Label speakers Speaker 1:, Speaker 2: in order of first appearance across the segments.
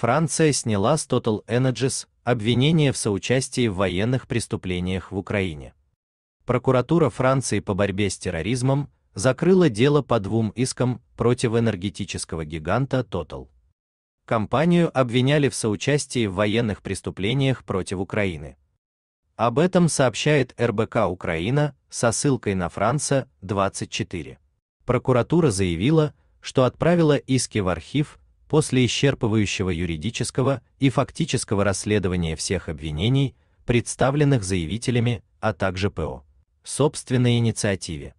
Speaker 1: Франция сняла с Total Energies обвинение в соучастии в военных преступлениях в Украине. Прокуратура Франции по борьбе с терроризмом закрыла дело по двум искам против энергетического гиганта Total. Компанию обвиняли в соучастии в военных преступлениях против Украины. Об этом сообщает РБК Украина со ссылкой на Франция 24. Прокуратура заявила, что отправила иски в архив после исчерпывающего юридического и фактического расследования всех обвинений, представленных заявителями, а также ПО. Собственной инициативе.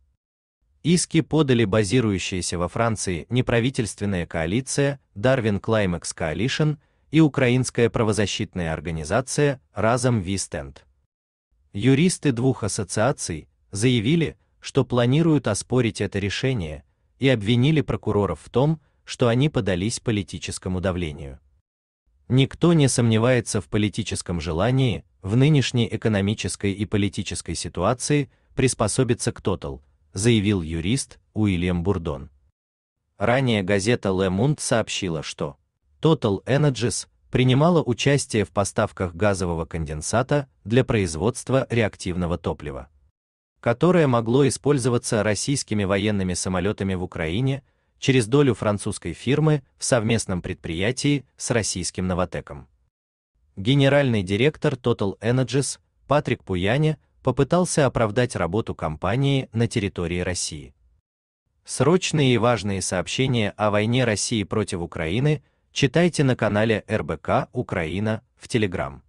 Speaker 1: Иски подали базирующаяся во Франции неправительственная коалиция Darwin Climax Coalition и украинская правозащитная организация Разом Вистенд. Юристы двух ассоциаций заявили, что планируют оспорить это решение и обвинили прокуроров в том, что они подались политическому давлению. Никто не сомневается в политическом желании в нынешней экономической и политической ситуации приспособиться к Total, заявил юрист Уильям Бурдон. Ранее газета Le Monde сообщила, что Total Energies принимала участие в поставках газового конденсата для производства реактивного топлива, которое могло использоваться российскими военными самолетами в Украине через долю французской фирмы в совместном предприятии с российским Новотеком. Генеральный директор Total Energies Патрик Пуяне попытался оправдать работу компании на территории России. Срочные и важные сообщения о войне России против Украины читайте на канале РБК Украина в Телеграм.